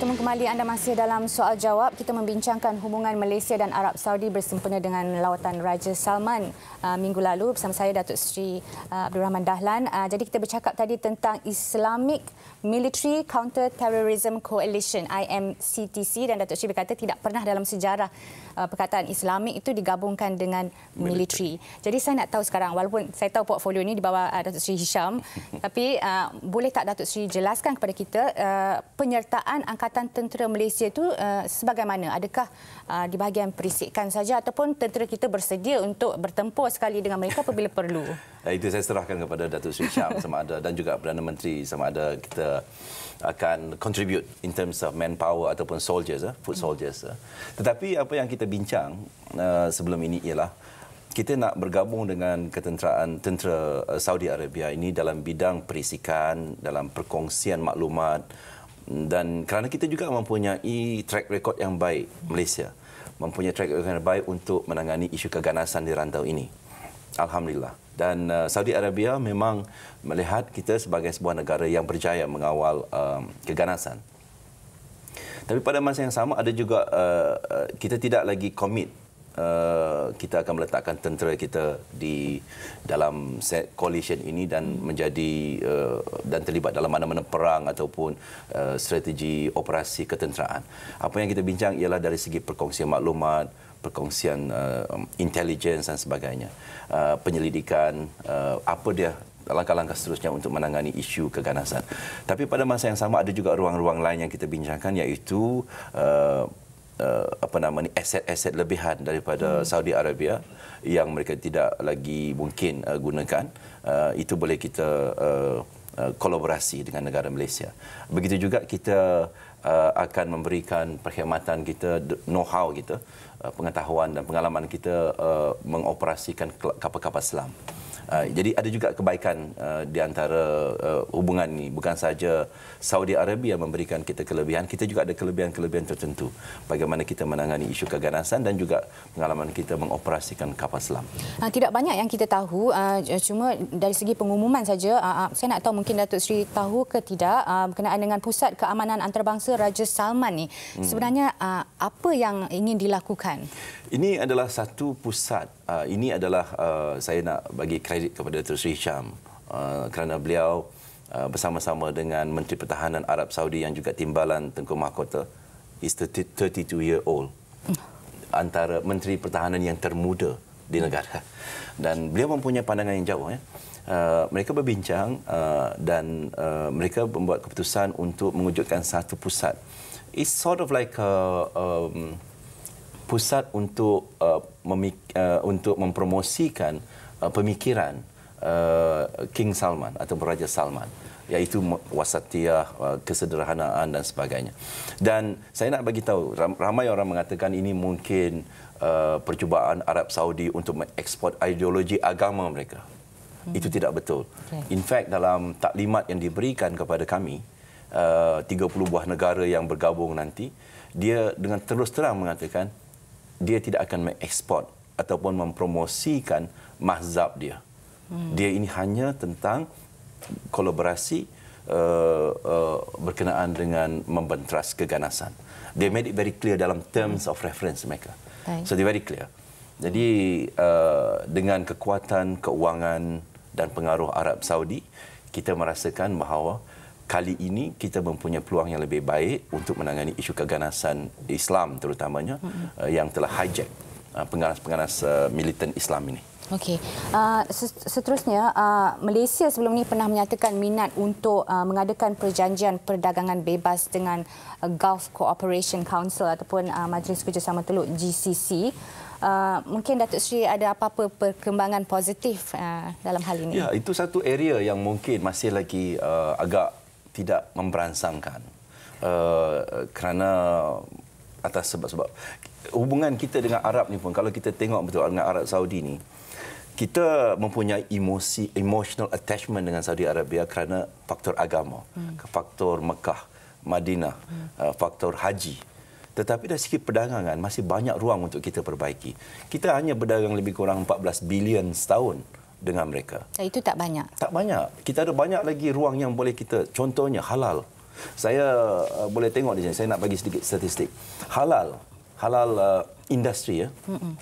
bertemu kembali anda masih dalam soal jawab kita membincangkan hubungan Malaysia dan Arab Saudi bersempena dengan lawatan Raja Salman uh, minggu lalu bersama saya Datuk Seri uh, Abdul Rahman Dahlan uh, jadi kita bercakap tadi tentang Islamic Military Counter Terrorism Coalition IMCTC dan Datuk Seri berkata tidak pernah dalam sejarah uh, perkataan Islamic itu digabungkan dengan military. military. Jadi saya nak tahu sekarang walaupun saya tahu portfolio ini di bawah uh, Datuk Seri Hisham tapi uh, boleh tak Datuk Seri jelaskan kepada kita uh, penyertaan angkatan Angkatan Tentera Malaysia itu uh, eh, sebagaimana? Adakah uh, di bahagian perisikan saja ataupun tentera kita bersedia untuk bertempur sekali dengan mereka apabila perlu? Eh, itu saya serahkan kepada Datuk Sri Syam sama ada dan juga Perdana Menteri sama ada kita akan contribute in terms of manpower ataupun soldiers, uh, foot hmm. soldiers. Uh. Tetapi apa yang kita bincang uh, sebelum ini ialah kita nak bergabung dengan ketenteraan tentera Saudi Arabia ini dalam bidang perisikan, dalam perkongsian maklumat, dan kerana kita juga mempunyai track record yang baik Malaysia mempunyai track record yang baik untuk menangani isu keganasan di rantau ini alhamdulillah dan uh, Saudi Arabia memang melihat kita sebagai sebuah negara yang berjaya mengawal uh, keganasan tapi pada masa yang sama ada juga uh, uh kita tidak lagi komit uh, kita akan meletakkan tentera kita di dalam set coalition ini dan menjadi uh, dan terlibat dalam mana-mana perang ataupun uh, strategi operasi ketenteraan. Apa yang kita bincang ialah dari segi perkongsian maklumat, perkongsian uh, intelligence dan sebagainya. Uh, penyelidikan uh, apa dia langkah-langkah seterusnya untuk menangani isu keganasan. Tapi pada masa yang sama ada juga ruang-ruang lain yang kita bincangkan iaitu uh, uh, apa nama ni aset-aset lebihan daripada hmm. Saudi Arabia yang mereka tidak lagi mungkin uh, gunakan uh, itu boleh kita uh, uh, kolaborasi dengan negara Malaysia. Begitu juga kita uh, akan memberikan perkhidmatan kita know-how kita uh, pengetahuan dan pengalaman kita uh, mengoperasikan kapal-kapal selam. Ah, jadi ada juga kebaikan uh, di antara uh, hubungan ini. Bukan saja Saudi Arabia memberikan kita kelebihan, kita juga ada kelebihan-kelebihan tertentu. Bagaimana kita menangani isu keganasan dan juga pengalaman kita mengoperasikan kapal selam. Uh, tidak banyak yang kita tahu, uh, cuma dari segi pengumuman saja, uh, saya nak tahu mungkin Datuk Sri tahu ke tidak uh, berkenaan dengan Pusat Keamanan Antarabangsa Raja Salman ni Hmm. Sebenarnya uh, apa yang ingin dilakukan? Ini adalah satu pusat uh, ini adalah uh, saya nak bagi kredit kepada Tun Sri Hisham uh, ah, kerana beliau uh, bersama-sama dengan Menteri Pertahanan Arab Saudi yang juga timbalan Tengku Mahkota is 32 year old antara menteri pertahanan yang termuda di negara dan beliau mempunyai pandangan yang jauh ya. Uh, mereka berbincang uh, dan uh, mereka membuat keputusan untuk mewujudkan satu pusat. It's sort of like a um, pusat untuk uh, memik- uh, untuk mempromosikan uh, pemikiran uh, King Salman atau Raja Salman iaitu wasatiyah uh, kesederhanaan dan sebagainya. Dan saya nak bagi tahu ramai orang mengatakan ini mungkin uh, percubaan Arab Saudi untuk mengeksport ideologi agama mereka. Hmm. Itu tidak betul. Okay. In fact dalam taklimat yang diberikan kepada kami uh, 30 buah negara yang bergabung nanti dia dengan terus terang mengatakan dia tidak akan mengekspor ataupun mempromosikan mazhab dia. Hmm. Dia ini hanya tentang kolaborasi uh, uh, berkenaan dengan membentras keganasan. They made it very clear dalam terms of reference mereka. Okay. So, they very clear. Jadi, uh, dengan kekuatan, keuangan dan pengaruh Arab Saudi, kita merasakan bahawa kali ini kita mempunyai peluang yang lebih baik untuk menangani isu keganasan Islam terutamanya mm-hmm. uh, yang telah hijack uh, pengganas-pengganas uh, militan Islam ini. Okey. Ah, seterusnya ah, Malaysia sebelum ini pernah menyatakan minat untuk ah, mengadakan perjanjian perdagangan bebas dengan Gulf Cooperation Council ataupun Majlis Kerjasama Teluk GCC. mungkin Datuk Sri ada apa-apa perkembangan positif dalam hal ini? Ya, itu satu area yang mungkin masih lagi agak tidak memberansangkan uh, kerana atas sebab-sebab hubungan kita dengan Arab ni pun kalau kita tengok betul dengan Arab Saudi ni kita mempunyai emosi emotional attachment dengan Saudi Arabia kerana faktor agama hmm. faktor Mekah Madinah hmm. uh, faktor haji tetapi dari segi perdagangan masih banyak ruang untuk kita perbaiki kita hanya berdagang lebih kurang 14 bilion setahun dengan mereka. Ya, itu tak banyak. Tak banyak. Kita ada banyak lagi ruang yang boleh kita contohnya halal. Saya uh, boleh tengok di sini. Saya nak bagi sedikit statistik. Halal, halal uh, industri ya. Mm-mm.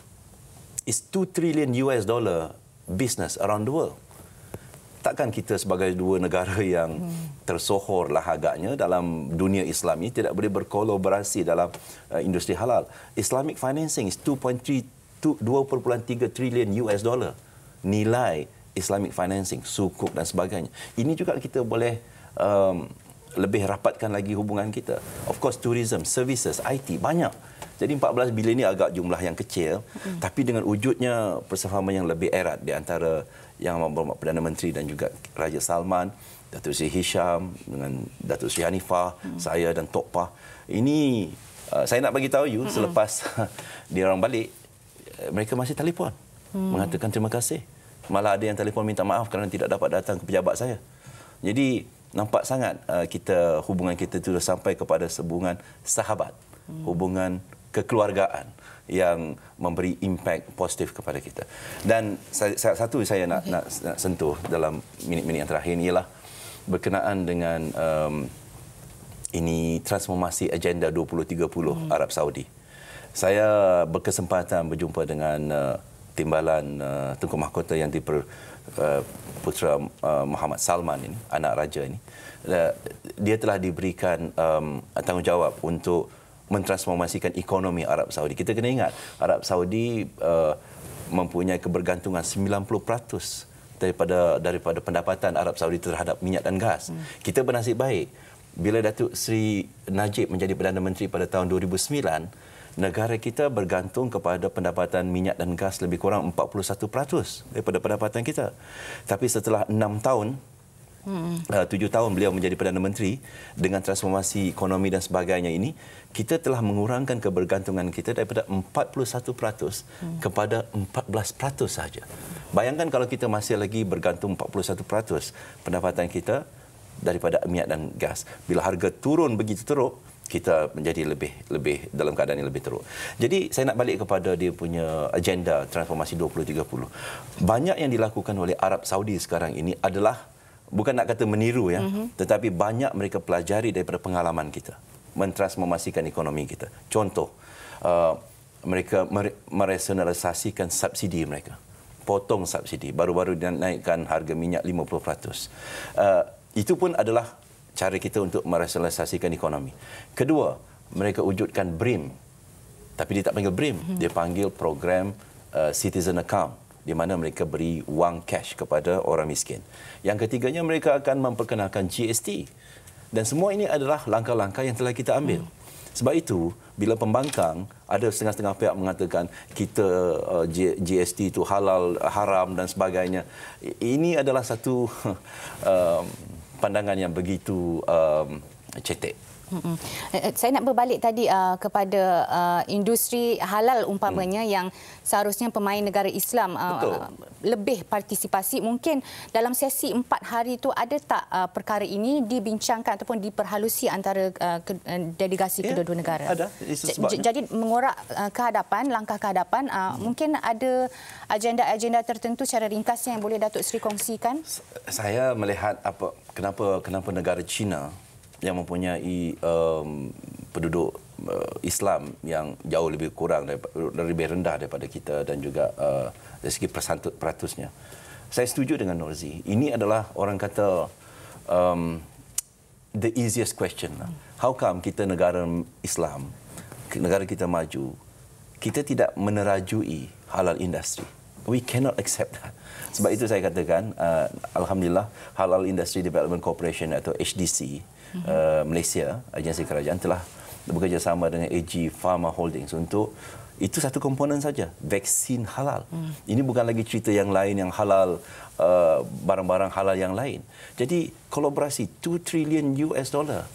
Is 2 trillion US dollar business around the world. Takkan kita sebagai dua negara yang mm. tersohor lah agaknya dalam dunia Islam ini tidak boleh berkolaborasi dalam uh, industri halal. Islamic financing is 2.3 2.3 trillion US dollar nilai Islamic financing, sukuk dan sebagainya. Ini juga kita boleh um, lebih rapatkan lagi hubungan kita. Of course, tourism, services, IT, banyak. Jadi 14 bilion ini agak jumlah yang kecil, mm-hmm. tapi dengan wujudnya persefahaman yang lebih erat di antara yang berhormat Perdana Menteri dan juga Raja Salman, Datuk Seri Hisham dengan Datuk Seri Hanifah, mm-hmm. saya dan Tok Pah. Ini uh, saya nak bagi tahu you mm-hmm. selepas dia orang balik, mereka masih telefon mm-hmm. mengatakan terima kasih malah ada yang telefon minta maaf kerana tidak dapat datang ke pejabat saya. Jadi nampak sangat uh, kita hubungan kita itu sampai kepada hubungan sahabat, hmm. hubungan kekeluargaan yang memberi impak positif kepada kita. Dan satu saya nak, okay. nak, nak sentuh dalam minit-minit yang terakhir ini ialah berkenaan dengan um, ini transformasi agenda 2030 hmm. Arab Saudi. Saya berkesempatan berjumpa dengan uh, timbalan uh, Tengku Mahkota yang diper uh, putra uh, Muhammad Salman ini anak raja ini uh, dia telah diberikan um, tanggungjawab untuk mentransformasikan ekonomi Arab Saudi. Kita kena ingat Arab Saudi uh, mempunyai kebergantungan 90% daripada daripada pendapatan Arab Saudi terhadap minyak dan gas. Hmm. Kita bernasib baik bila Datuk Seri Najib menjadi Perdana Menteri pada tahun 2009, negara kita bergantung kepada pendapatan minyak dan gas lebih kurang 41% daripada pendapatan kita. Tapi setelah 6 tahun hmm. uh, tujuh tahun beliau menjadi Perdana Menteri dengan transformasi ekonomi dan sebagainya ini, kita telah mengurangkan kebergantungan kita daripada 41% hmm. kepada 14% saja. Bayangkan kalau kita masih lagi bergantung 41% pendapatan kita daripada minyak dan gas. Bila harga turun begitu teruk, kita menjadi lebih lebih dalam keadaan yang lebih teruk. Jadi saya nak balik kepada dia punya agenda transformasi 2030. Banyak yang dilakukan oleh Arab Saudi sekarang ini adalah bukan nak kata meniru ya, mm-hmm. tetapi banyak mereka pelajari daripada pengalaman kita mentransformasikan ekonomi kita. Contoh, uh, mereka meresonalisasikan subsidi mereka. Potong subsidi. Baru-baru dia naikkan harga minyak 50%. Uh, itu pun adalah cara kita untuk merasionalisasikan ekonomi. Kedua, mereka wujudkan BRIM. Tapi dia tak panggil BRIM, mhm. dia panggil program uh, citizen account di mana mereka beri wang cash kepada orang miskin. Yang ketiganya mereka akan memperkenalkan GST. Dan semua ini adalah langkah-langkah yang telah kita ambil. Hmm. Sebab itu, bila pembangkang ada setengah-setengah pihak mengatakan kita uh, GST itu halal, haram dan sebagainya. Ini adalah satu uh, pandangan yang begitu um, cetek. Eh, eh, saya nak berbalik tadi uh, kepada uh, industri halal umpamanya hmm. yang seharusnya pemain negara Islam uh, uh lebih partisipasi. Mungkin dalam sesi empat hari itu ada tak uh, perkara ini dibincangkan ataupun diperhalusi antara uh, uh delegasi yeah, kedua-dua negara? Ada. Jadi mengorak uh, kehadapan, langkah kehadapan. Uh, hmm. Mungkin ada agenda-agenda tertentu secara ringkasnya yang boleh Datuk Seri kongsikan? Saya melihat apa kenapa kenapa negara China yang mempunyai um, penduduk uh, Islam yang jauh lebih kurang daripada, lebih rendah daripada kita dan juga uh, dari segi peratusnya. Saya setuju dengan Norzi. Ini adalah orang kata um, the easiest question. Lah. How come kita negara Islam, negara kita maju, kita tidak menerajui halal industri? We cannot accept that. Sebab itu saya katakan, uh, Alhamdulillah, Halal Industry Development Corporation atau HDC Mhm. uh, Malaysia, agensi kerajaan telah bekerjasama dengan AG Pharma Holdings untuk itu satu komponen saja, vaksin halal. Hmm. Ini bukan lagi cerita yang lain yang halal uh, barang-barang halal yang lain. Jadi kolaborasi 2 trillion US dollar.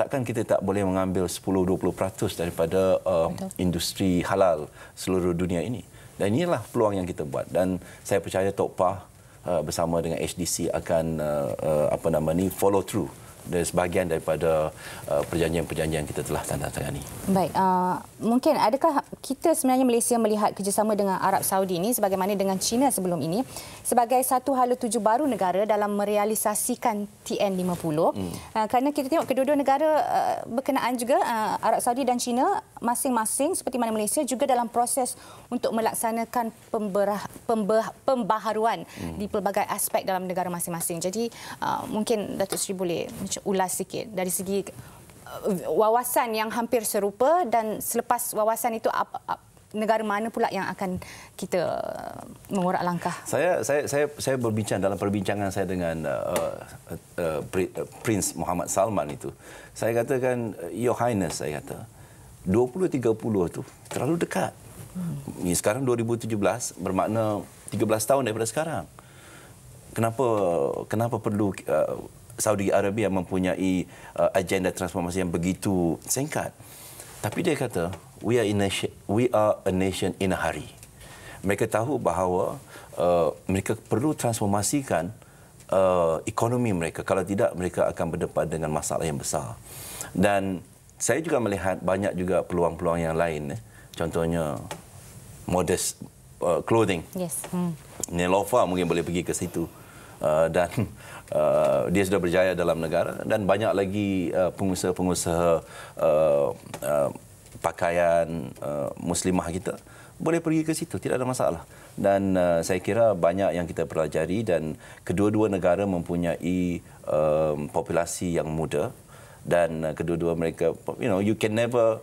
Takkan kita tak boleh mengambil 10-20% daripada um, industri halal seluruh dunia ini. Dan inilah peluang yang kita buat dan saya percaya Tokpa uh, bersama dengan HDC akan uh, uh, apa nama ni follow through dari sebahagian daripada uh, perjanjian-perjanjian kita telah tanda tangani. Baik, uh, mungkin adakah kita sebenarnya Malaysia melihat kerjasama dengan Arab Saudi ini sebagaimana dengan China sebelum ini sebagai satu hala tujuh baru negara dalam merealisasikan TN50? Hmm. Uh, kerana kita tengok kedua-dua negara uh, berkenaan juga uh, Arab Saudi dan China masing-masing seperti mana Malaysia juga dalam proses untuk melaksanakan pemberah, pembah, pembaharuan hmm. di pelbagai aspek dalam negara masing-masing. Jadi uh, mungkin Datuk Seri boleh ulas sikit dari segi uh, wawasan yang hampir serupa dan selepas wawasan itu apa, apa negara mana pula yang akan kita uh, mengorak langkah? Saya saya saya saya berbincang dalam perbincangan saya dengan uh, uh, uh Prince Muhammad Salman itu. Saya katakan your highness saya kata 20 30 tu terlalu dekat. ni hmm. sekarang 2017 bermakna 13 tahun daripada sekarang. Kenapa kenapa perlu uh, Saudi Arabia mempunyai uh, agenda transformasi yang begitu singkat. Tapi dia kata, we are, in a, we are a nation in a hurry. Mereka tahu bahawa uh, mereka perlu transformasikan uh, ekonomi mereka. Kalau tidak, mereka akan berdepan dengan masalah yang besar. Dan saya juga melihat banyak juga peluang-peluang yang lain. Eh. Contohnya, modest uh, clothing. Yes. Hmm. Nelofa mungkin boleh pergi ke situ. Uh, dan uh, dia sudah berjaya dalam negara dan banyak lagi uh, pengusaha-pengusaha uh, uh, pakaian uh, muslimah kita boleh pergi ke situ tidak ada masalah dan uh, saya kira banyak yang kita pelajari dan kedua-dua negara mempunyai uh, populasi yang muda dan uh, kedua-dua mereka you know you can never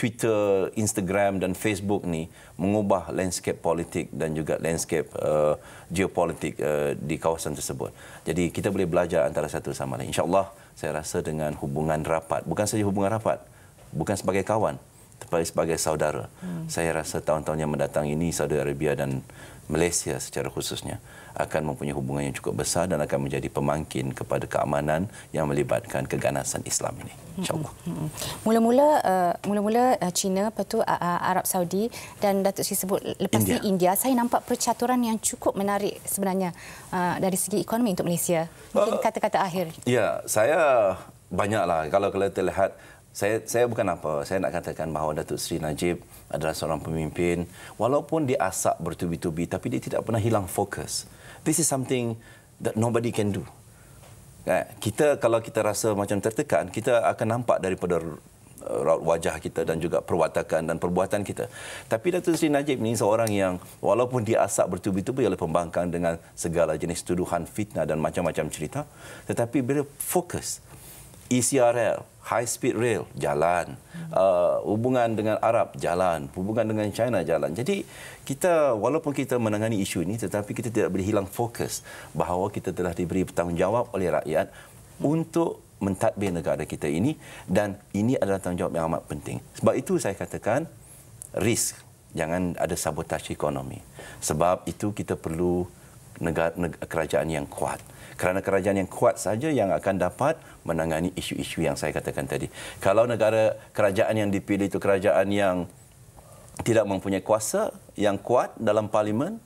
Twitter, Instagram dan Facebook ni mengubah landscape politik dan juga landscape uh, geopolitik uh, di kawasan tersebut. Jadi kita boleh belajar antara satu sama lain. InsyaAllah saya rasa dengan hubungan rapat, bukan saja hubungan rapat, bukan sebagai kawan, tetapi sebagai saudara. Hmm. Saya rasa tahun-tahun yang mendatang ini Saudi Arabia dan Malaysia secara khususnya akan mempunyai hubungan yang cukup besar dan akan menjadi pemangkin kepada keamanan yang melibatkan keganasan Islam ini. InsyaAllah. Mm-hmm. Mm-hmm. Mula-mula uh, mula-mula uh, China, lepas itu uh, Arab Saudi dan Datuk Seri sebut lepas India. ini India. Saya nampak percaturan yang cukup menarik sebenarnya dari segi ekonomi untuk Malaysia. Mungkin kata-kata akhir. Ya, saya banyaklah kalau kita lihat saya saya bukan apa saya nak katakan bahawa Datuk Seri Najib adalah seorang pemimpin walaupun dia asap bertubi-tubi tapi dia tidak pernah hilang fokus this is something that nobody can do. Eh, kita kalau kita rasa macam tertekan, kita akan nampak daripada eh, raut wajah kita dan juga perwatakan dan perbuatan kita. Tapi Datuk Seri Najib ni seorang yang walaupun dia asap bertubi-tubi oleh pembangkang dengan segala jenis tuduhan fitnah dan macam-macam cerita, tetapi bila fokus ECRL, high speed rail jalan uh, hubungan dengan Arab jalan hubungan dengan China jalan jadi kita walaupun kita menangani isu ini tetapi kita tidak boleh hilang fokus bahawa kita telah diberi tanggungjawab oleh rakyat untuk mentadbir negara kita ini dan ini adalah tanggungjawab yang amat penting sebab itu saya katakan risk jangan ada sabotaj ekonomi sebab itu kita perlu negara, negara kerajaan yang kuat kerana kerajaan yang kuat saja yang akan dapat menangani isu-isu yang saya katakan tadi. Kalau negara kerajaan yang dipilih itu kerajaan yang tidak mempunyai kuasa yang kuat dalam parlimen,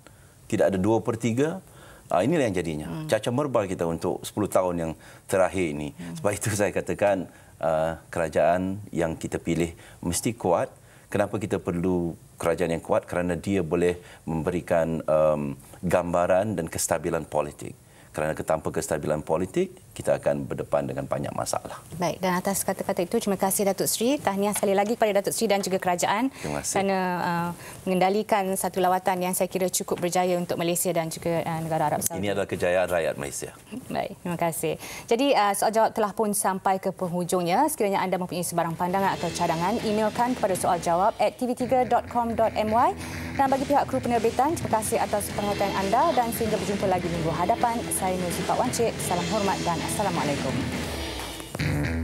tidak ada dua per tiga, ah, inilah yang jadinya. Hmm. Caca merbah kita untuk 10 tahun yang terakhir ini. Hmm. Sebab itu saya katakan ah, kerajaan yang kita pilih mesti kuat. Kenapa kita perlu kerajaan yang kuat? Kerana dia boleh memberikan um, gambaran dan kestabilan politik kerana tanpa kestabilan politik kita akan berdepan dengan banyak masalah. Baik, dan atas kata-kata itu terima kasih Datuk Seri. Tahniah sekali lagi kepada Datuk Seri dan juga kerajaan terima kerana uh, mengendalikan satu lawatan yang saya kira cukup berjaya untuk Malaysia dan juga uh, negara Arab Saudi. Ini adalah kejayaan rakyat Malaysia. Baik, terima kasih. Jadi uh, soal jawab telah pun sampai ke penghujungnya. Sekiranya anda mempunyai sebarang pandangan atau cadangan, emailkan kepada soal jawab at tv3.com.my dan bagi pihak kru penerbitan, terima kasih atas perhatian anda dan sehingga berjumpa lagi minggu hadapan saya Nuzi Pak Wancik. Salam hormat dan Assalamualaikum.